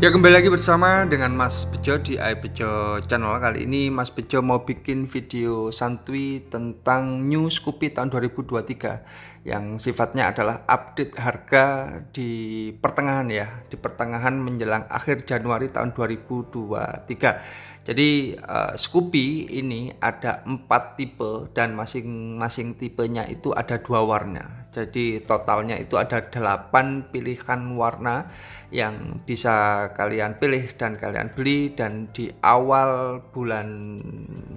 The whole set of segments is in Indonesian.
Ya kembali lagi bersama dengan Mas Bejo di iBejo Channel Kali ini Mas Bejo mau bikin video santui tentang New Scoopy tahun 2023 Yang sifatnya adalah update harga di pertengahan ya Di pertengahan menjelang akhir Januari tahun 2023 Jadi uh, Scoopy ini ada empat tipe dan masing-masing tipenya itu ada dua warna jadi totalnya itu ada 8 pilihan warna yang bisa kalian pilih dan kalian beli dan di awal bulan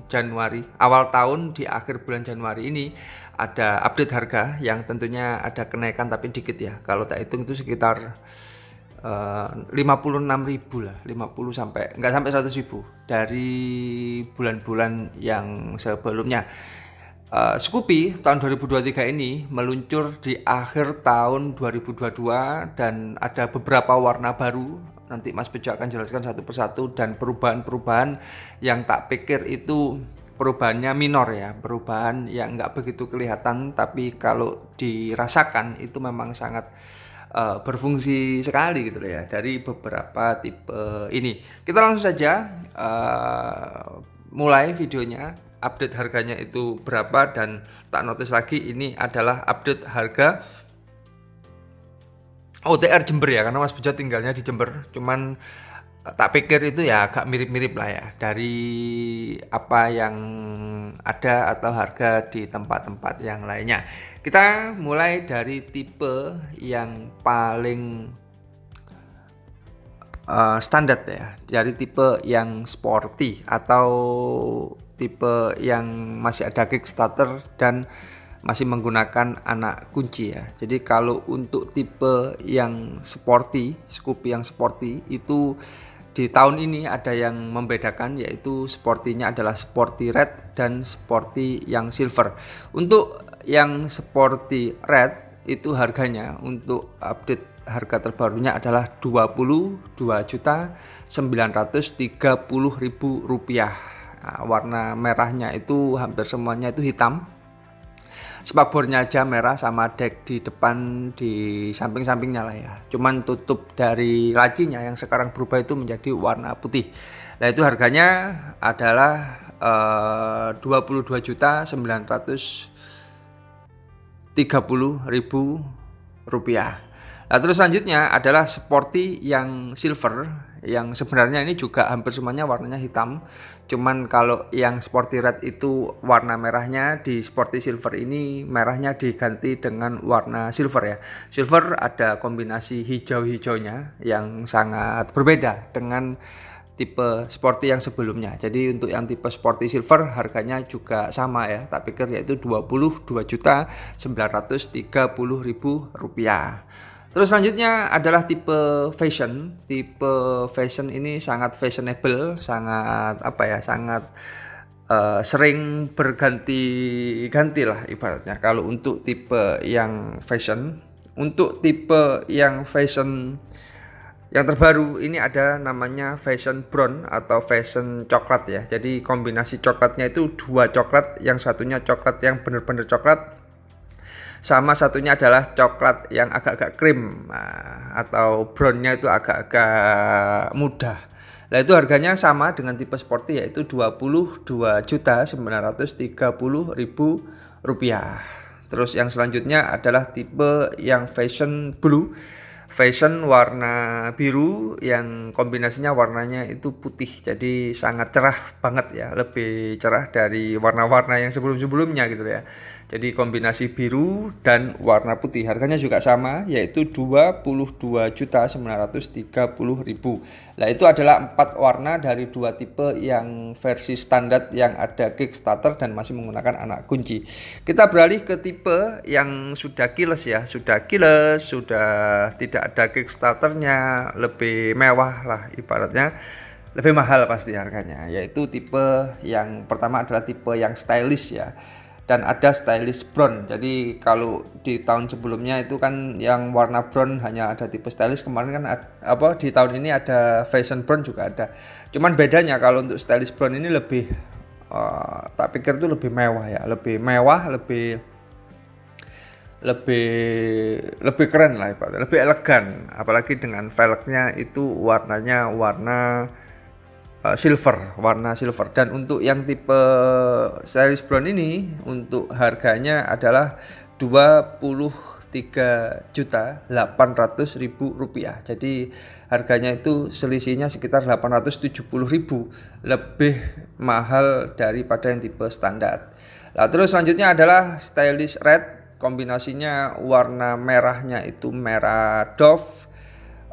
Januari, awal tahun di akhir bulan Januari ini ada update harga yang tentunya ada kenaikan tapi dikit ya. Kalau tak hitung itu sekitar eh, uh, 56.000 ribu lah 50 sampai nggak sampai 100 ribu dari bulan-bulan yang sebelumnya Eh, Scoopy tahun 2023 ini meluncur di akhir tahun 2022 dan ada beberapa warna baru. Nanti Mas Bejo akan jelaskan satu persatu dan perubahan-perubahan yang tak pikir itu perubahannya minor ya, perubahan yang nggak begitu kelihatan tapi kalau dirasakan itu memang sangat uh, berfungsi sekali gitu ya dari beberapa tipe ini. Kita langsung saja uh, mulai videonya update harganya itu berapa dan tak notice lagi ini adalah update harga OTR Jember ya karena Mas Bejo tinggalnya di Jember cuman eh, tak pikir itu ya agak mirip-mirip lah ya dari apa yang ada atau harga di tempat-tempat yang lainnya kita mulai dari tipe yang paling uh, eh, standar ya dari tipe yang sporty atau tipe yang masih ada Kickstarter dan masih menggunakan anak kunci ya. Jadi kalau untuk tipe yang sporty, Scoopy yang sporty itu di tahun ini ada yang membedakan yaitu sportinya adalah sporty red dan sporty yang silver. Untuk yang sporty red itu harganya untuk update harga terbarunya adalah 22 juta rupiah Ah, warna merahnya itu hampir semuanya itu hitam. Spakbornya aja merah sama deck di depan di samping-sampingnya lah ya. Cuman tutup dari lacinya yang sekarang berubah itu menjadi warna putih. Nah itu harganya adalah eh, uh, 22.930.000 juta rupiah. Nah terus selanjutnya adalah sporty yang silver yang sebenarnya ini juga hampir semuanya warnanya hitam cuman kalau yang sporty red itu warna merahnya di sporty silver ini merahnya diganti dengan warna silver ya silver ada kombinasi hijau-hijaunya yang sangat berbeda dengan tipe sporty yang sebelumnya. Jadi untuk yang tipe sporty silver harganya juga sama ya, tak pikir yaitu 22 juta 930 ribu rupiah. Terus selanjutnya adalah tipe fashion. Tipe fashion ini sangat fashionable, sangat apa ya, sangat uh, sering berganti-ganti lah ibaratnya. Kalau untuk tipe yang fashion, untuk tipe yang fashion yang terbaru ini ada namanya fashion brown atau fashion coklat ya. Jadi kombinasi coklatnya itu dua coklat, yang satunya coklat yang benar-benar coklat, sama satunya adalah coklat yang agak-agak krim ah, atau brownnya itu agak-agak mudah Nah itu harganya sama dengan tipe sporty yaitu dua juta puluh ribu rupiah. Terus yang selanjutnya adalah tipe yang fashion blue fashion warna biru yang kombinasinya warnanya itu putih jadi sangat cerah banget ya lebih cerah dari warna-warna yang sebelum-sebelumnya gitu ya jadi kombinasi biru dan warna putih harganya juga sama yaitu 22.930.000 nah itu adalah empat warna dari dua tipe yang versi standar yang ada Kickstarter dan masih menggunakan anak kunci kita beralih ke tipe yang sudah kiles ya sudah kiles sudah tidak ada Kickstarternya lebih mewah lah ibaratnya lebih mahal pasti harganya yaitu tipe yang pertama adalah tipe yang stylish ya dan ada stylish brown jadi kalau di tahun sebelumnya itu kan yang warna brown hanya ada tipe stylish kemarin kan ada, apa di tahun ini ada fashion brown juga ada cuman bedanya kalau untuk stylish brown ini lebih uh, tak pikir itu lebih mewah ya lebih mewah lebih lebih lebih keren lah ibaratnya, lebih elegan apalagi dengan velgnya itu warnanya warna uh, silver, warna silver dan untuk yang tipe series brown ini untuk harganya adalah 23 juta 800 ribu rupiah jadi harganya itu selisihnya sekitar 870 ribu lebih mahal daripada yang tipe standar Nah, terus selanjutnya adalah stylish red kombinasinya warna merahnya itu merah Dove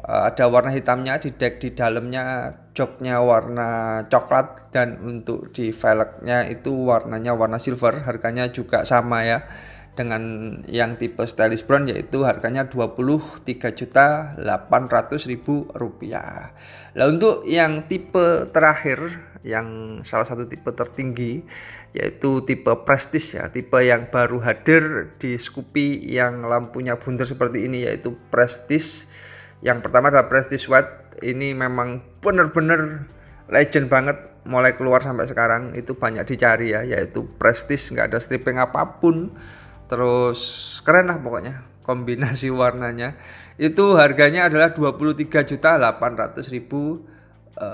eh, ada warna hitamnya di deck di dalamnya joknya warna coklat dan untuk di velgnya itu warnanya warna silver harganya juga sama ya dengan yang tipe stylish brown yaitu harganya rp juta rupiah nah untuk yang tipe terakhir yang salah satu tipe tertinggi yaitu tipe prestis ya tipe yang baru hadir di Scoopy yang lampunya bundar seperti ini yaitu prestis. yang pertama adalah prestis White ini memang benar benar legend banget mulai keluar sampai sekarang itu banyak dicari ya yaitu prestis nggak ada stripping apapun terus keren lah pokoknya kombinasi warnanya itu harganya adalah 23.800.000 eh,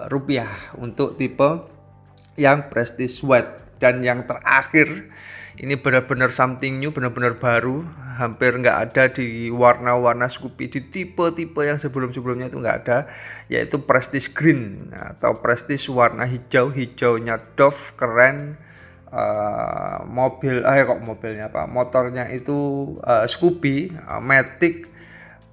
rupiah untuk tipe yang prestige white dan yang terakhir ini benar-benar something new benar-benar baru hampir nggak ada di warna-warna Scoopy di tipe-tipe yang sebelum-sebelumnya itu nggak ada yaitu prestige green atau prestige warna hijau hijaunya Dove keren uh, mobil eh kok mobilnya apa motornya itu uh, Scoopy uh, Matic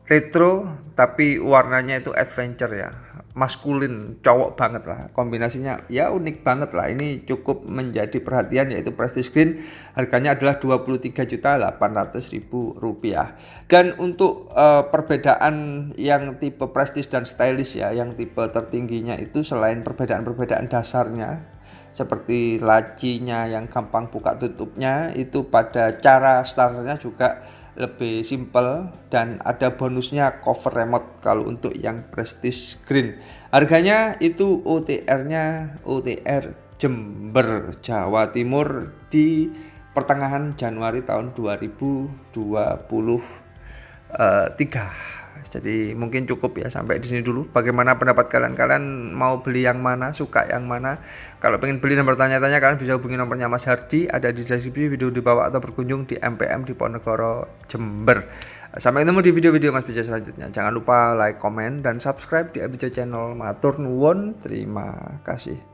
retro tapi warnanya itu adventure ya maskulin cowok banget lah kombinasinya ya unik banget lah ini cukup menjadi perhatian yaitu Prestige Green harganya adalah 23.800.000 rupiah dan untuk uh, perbedaan yang tipe Prestige dan stylish ya yang tipe tertingginya itu selain perbedaan-perbedaan dasarnya seperti lacinya yang gampang buka tutupnya itu pada cara starternya juga lebih simple dan ada bonusnya cover remote kalau untuk yang Prestige Green. Harganya itu OTR-nya OTR Jember Jawa Timur di pertengahan Januari tahun 2023. Jadi mungkin cukup ya sampai di sini dulu. Bagaimana pendapat kalian? Kalian mau beli yang mana? Suka yang mana? Kalau pengen beli dan bertanya-tanya kalian bisa hubungi nomornya Mas Hardi ada di deskripsi video di bawah atau berkunjung di MPM di Ponegoro Jember. Sampai ketemu di video-video Mas Bija selanjutnya. Jangan lupa like, komen, dan subscribe di Abija Channel. Matur terima kasih.